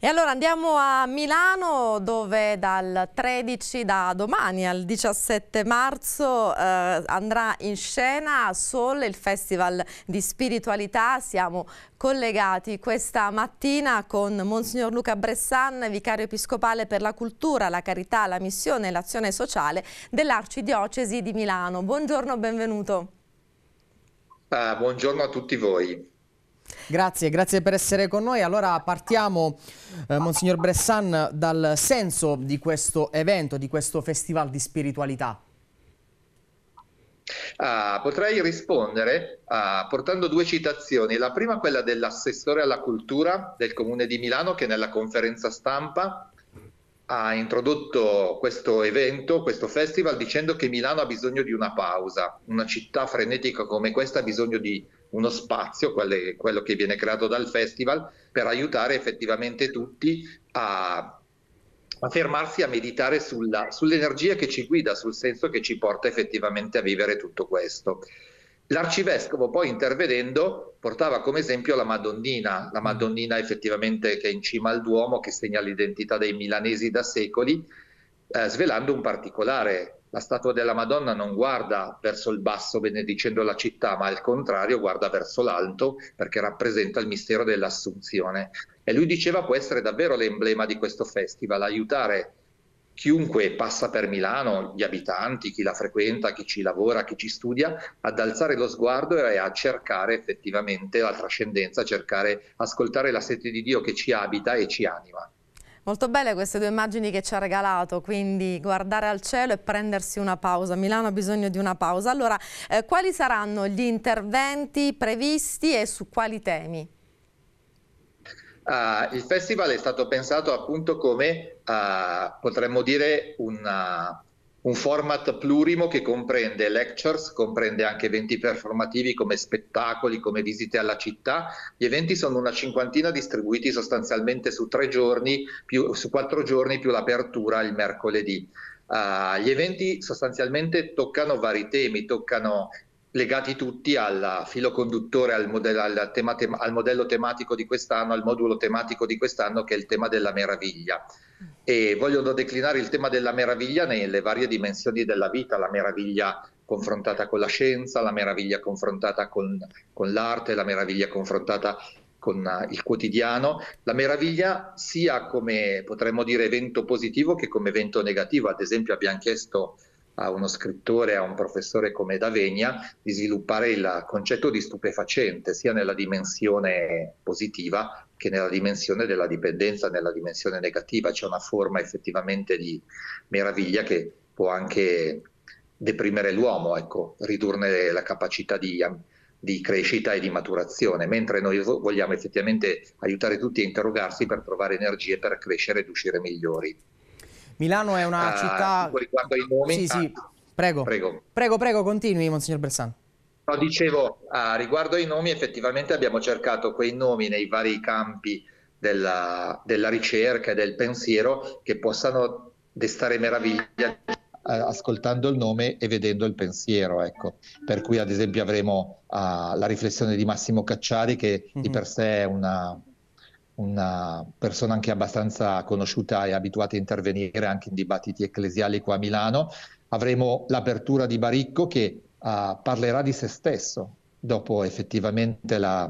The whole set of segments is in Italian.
E allora andiamo a Milano dove dal 13, da domani al 17 marzo eh, andrà in scena a Sol il Festival di Spiritualità. Siamo collegati questa mattina con Monsignor Luca Bressan, vicario episcopale per la cultura, la carità, la missione e l'azione sociale dell'Arcidiocesi di Milano. Buongiorno, benvenuto. Ah, buongiorno a tutti voi. Grazie, grazie per essere con noi. Allora partiamo, eh, Monsignor Bressan, dal senso di questo evento, di questo festival di spiritualità. Ah, potrei rispondere ah, portando due citazioni. La prima quella dell'assessore alla cultura del Comune di Milano che nella conferenza stampa ha introdotto questo evento, questo festival, dicendo che Milano ha bisogno di una pausa. Una città frenetica come questa ha bisogno di uno spazio, quello che viene creato dal festival, per aiutare effettivamente tutti a, a fermarsi a meditare sulla, sull'energia che ci guida, sul senso che ci porta effettivamente a vivere tutto questo. L'arcivescovo poi intervenendo portava come esempio la Madonnina, la Madonnina effettivamente che è in cima al Duomo, che segna l'identità dei milanesi da secoli, eh, svelando un particolare la statua della Madonna non guarda verso il basso benedicendo la città, ma al contrario guarda verso l'alto perché rappresenta il mistero dell'assunzione. E lui diceva può essere davvero l'emblema di questo festival, aiutare chiunque passa per Milano, gli abitanti, chi la frequenta, chi ci lavora, chi ci studia, ad alzare lo sguardo e a cercare effettivamente la trascendenza, a cercare, ascoltare la sete di Dio che ci abita e ci anima. Molto belle queste due immagini che ci ha regalato, quindi guardare al cielo e prendersi una pausa. Milano ha bisogno di una pausa. Allora, eh, quali saranno gli interventi previsti e su quali temi? Uh, il festival è stato pensato appunto come, uh, potremmo dire, una, un format plurimo che comprende lectures, comprende anche eventi performativi come spettacoli, come visite alla città. Gli eventi sono una cinquantina distribuiti sostanzialmente su tre giorni, più, su quattro giorni più l'apertura il mercoledì. Uh, gli eventi sostanzialmente toccano vari temi, toccano legati tutti al filo conduttore, al modello, al, tema, al modello, tematico di quest'anno, al modulo tematico di quest'anno che è il tema della meraviglia. E vogliono declinare il tema della meraviglia nelle varie dimensioni della vita, la meraviglia confrontata con la scienza, la meraviglia confrontata con, con l'arte, la meraviglia confrontata con eh, il quotidiano, la meraviglia sia come potremmo dire evento positivo che come evento negativo. Ad esempio abbiamo chiesto a uno scrittore, a un professore come D'Avegna, di sviluppare il concetto di stupefacente sia nella dimensione positiva che nella dimensione della dipendenza, nella dimensione negativa. C'è una forma effettivamente di meraviglia che può anche deprimere l'uomo, ecco, ridurne la capacità di, di crescita e di maturazione, mentre noi vogliamo effettivamente aiutare tutti a interrogarsi per trovare energie per crescere ed uscire migliori. Milano è una uh, città... Riguardo ai nomi... Sì, sì, prego. Prego, prego, prego continui, Monsignor Bressan. No, dicevo, uh, riguardo ai nomi, effettivamente abbiamo cercato quei nomi nei vari campi della, della ricerca e del pensiero che possano destare meraviglia eh, ascoltando il nome e vedendo il pensiero. Ecco. Per cui ad esempio avremo uh, la riflessione di Massimo Cacciari che mm-hmm. di mhm. per sé è una, una persona anche abbastanza conosciuta e abituata a intervenire anche in dibattiti ecclesiali qua a Milano. Avremo l'apertura di Baricco che uh, parlerà di se stesso dopo effettivamente la,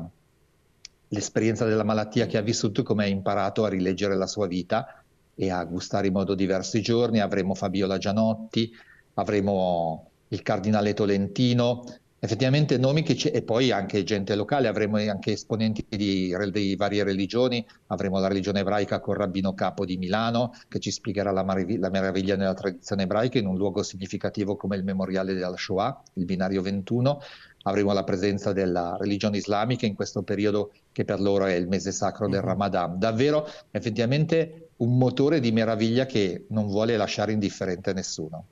l'esperienza della malattia che ha vissuto, come ha imparato a rileggere la sua vita e a gustare in modo diverso i giorni. Avremo Fabiola Gianotti, avremo il cardinale Tolentino, effettivamente nomi che c- e poi anche gente locale, avremo anche esponenti di, di, varie religioni, avremo la religione ebraica con Rabbino Capo di Milano che ci spiegherà la, marav- la meraviglia nella tradizione ebraica in un luogo significativo come il memoriale della Shoah, il binario 21, avremo la presenza della religione islamica in questo periodo che per loro è il mese sacro del mm-hmm. Ramadan. Davvero effettivamente un motore di meraviglia che non vuole lasciare indifferente nessuno.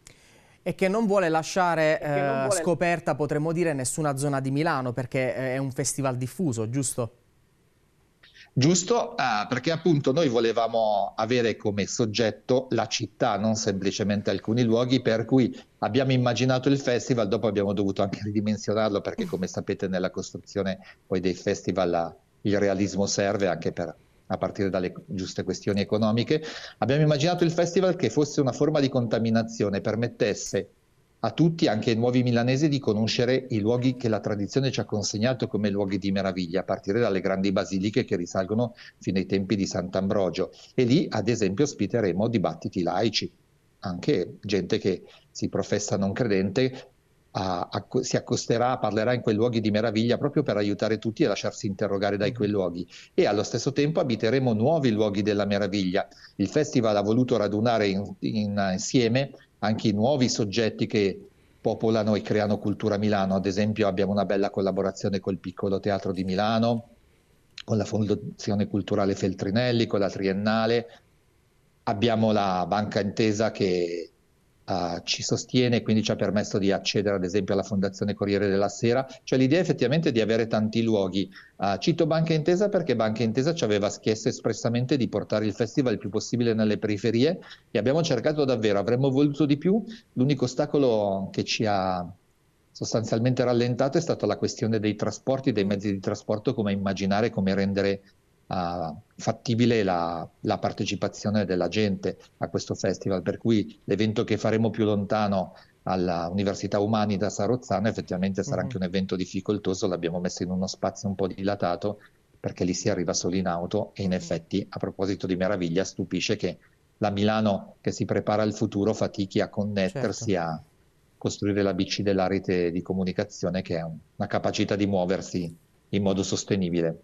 E che non vuole lasciare eh, non vuole... scoperta, potremmo dire, nessuna zona di Milano, perché è un festival diffuso, giusto? Giusto, ah, perché appunto noi volevamo avere come soggetto la città, non semplicemente alcuni luoghi, per cui abbiamo immaginato il festival, dopo abbiamo dovuto anche ridimensionarlo, perché come sapete nella costruzione poi dei festival la, il realismo serve anche per a partire dalle giuste questioni economiche, abbiamo immaginato il festival che fosse una forma di contaminazione, permettesse a tutti, anche ai nuovi milanesi, di conoscere i luoghi che la tradizione ci ha consegnato come luoghi di meraviglia, a partire dalle grandi basiliche che risalgono fino ai tempi di Sant'Ambrogio. E lì, ad esempio, ospiteremo dibattiti laici, anche gente che si professa non credente, a, a, si accosterà, parlerà in quei luoghi di meraviglia proprio per aiutare tutti a lasciarsi interrogare dai mm. quei luoghi e allo stesso tempo abiteremo nuovi luoghi della meraviglia. Il festival ha voluto radunare in, in, insieme anche i nuovi soggetti che popolano e creano cultura a Milano, ad esempio abbiamo una bella collaborazione col Piccolo Teatro di Milano, con la Fondazione Culturale Feltrinelli, con la Triennale, abbiamo la Banca Intesa che uh, ci sostiene e quindi ci ha permesso di accedere ad esempio alla Fondazione Corriere della Sera, cioè l'idea effettivamente di avere tanti luoghi. Uh, cito Banca Intesa perché Banca Intesa ci aveva chiesto espressamente di portare il festival il più possibile nelle periferie e abbiamo cercato davvero, avremmo voluto di più, l'unico ostacolo che ci ha sostanzialmente rallentato è stata la questione dei trasporti, dei mezzi di trasporto, come immaginare, come rendere uh, fattibile la, la, partecipazione della gente a questo festival, per cui l'evento che faremo più lontano all'Università Umani da Sarozzano effettivamente sarà mm-hmm. anche un evento difficoltoso, l'abbiamo messo in uno spazio un po' dilatato perché lì si arriva solo in auto e in mhm. effetti a proposito di meraviglia stupisce che la Milano che si prepara al futuro fatichi a connettersi certo. a costruire la bici della rete di comunicazione che è una capacità di muoversi in modo sostenibile.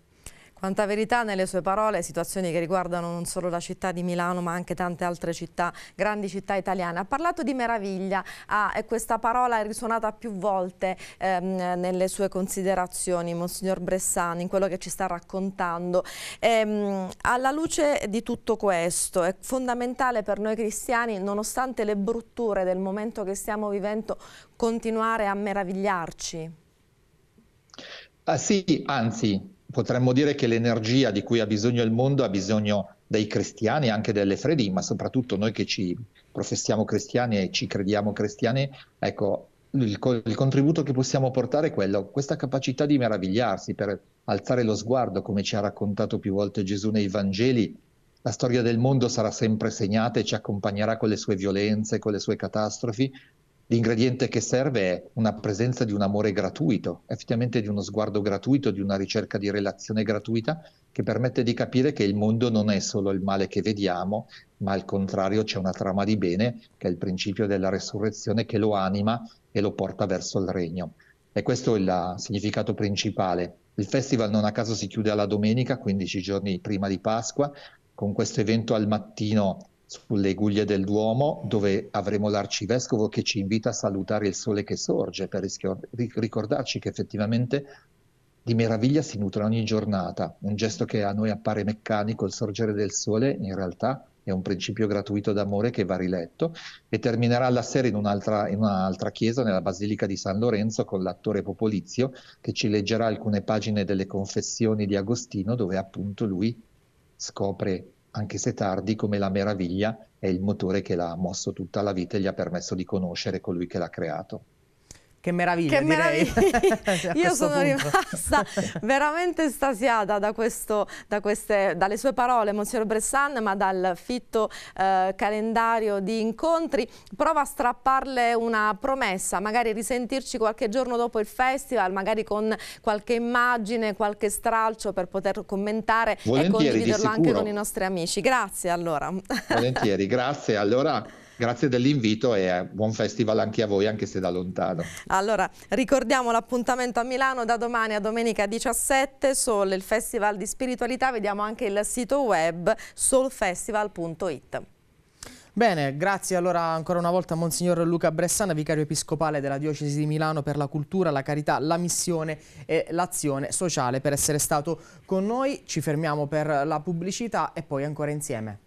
Quanta verità nelle sue parole, situazioni che riguardano non solo la città di Milano ma anche tante altre città, grandi città italiane. Ha parlato di meraviglia, ah, questa parola è risuonata più volte ehm, nelle sue considerazioni, Monsignor Bressani, in quello che ci sta raccontando. Ehm, alla luce di tutto questo è fondamentale per noi cristiani, nonostante le brutture del momento che stiamo vivendo, continuare a meravigliarci? Ah, sì, anzi, potremmo dire che l'energia di cui ha bisogno il mondo ha bisogno dei cristiani e anche delle freddi, ma soprattutto noi che ci professiamo cristiani e ci crediamo cristiani, ecco, il, co- il, contributo che possiamo portare è quello, questa capacità di meravigliarsi per alzare lo sguardo, come ci ha raccontato più volte Gesù nei Vangeli. La storia del mondo sarà sempre segnata e ci accompagnerà con le sue violenze, con le sue catastrofi, L'ingrediente che serve è una presenza di un amore gratuito, effettivamente di uno sguardo gratuito, di una ricerca di relazione gratuita che permette di capire che il mondo non è solo il male che vediamo, ma al contrario c'è una trama di bene, che è il principio della resurrezione, che lo anima e lo porta verso il regno. E questo è il significato principale. Il festival non a caso si chiude alla domenica, 15 giorni prima di Pasqua, con questo evento al mattino sulle guglie del Duomo, dove avremo l'arcivescovo che ci invita a salutare il sole che sorge, per ricordarci che effettivamente di meraviglia si nutre ogni giornata. Un gesto che a noi appare meccanico, il sorgere del sole, in realtà è un principio gratuito d'amore che va riletto e terminerà la sera in un'altra, in un'altra, chiesa, nella Basilica di San Lorenzo, con l'attore Popolizio che ci leggerà alcune pagine delle confessioni di Agostino dove appunto lui scopre anche se tardi, come la meraviglia è il motore che l'ha mosso tutta la vita e gli ha permesso di conoscere colui che l'ha creato. Che meraviglia, che meraviglia. Cioè, Io sono punto. rimasta veramente estasiata da, questo, da queste, dalle sue parole, Monsignor Bressan, ma dal fitto eh, calendario di incontri. Prova a strapparle una promessa, magari risentirci qualche giorno dopo il festival, magari con qualche immagine, qualche stralcio per poter commentare Volentieri, e condividerlo anche con i nostri amici. Grazie allora. Volentieri, grazie. Allora Grazie dell'invito e eh, buon festival anche a voi, anche se da lontano. Allora, ricordiamo l'appuntamento a Milano da domani a domenica 17, Soul, il Festival di Spiritualità, vediamo anche il sito web soulfestival.it. Bene, grazie allora ancora una volta a Monsignor Luca Bressana, vicario episcopale della Diocesi di Milano per la cultura, la carità, la missione e l'azione sociale per essere stato con noi. Ci fermiamo per la pubblicità e poi ancora insieme.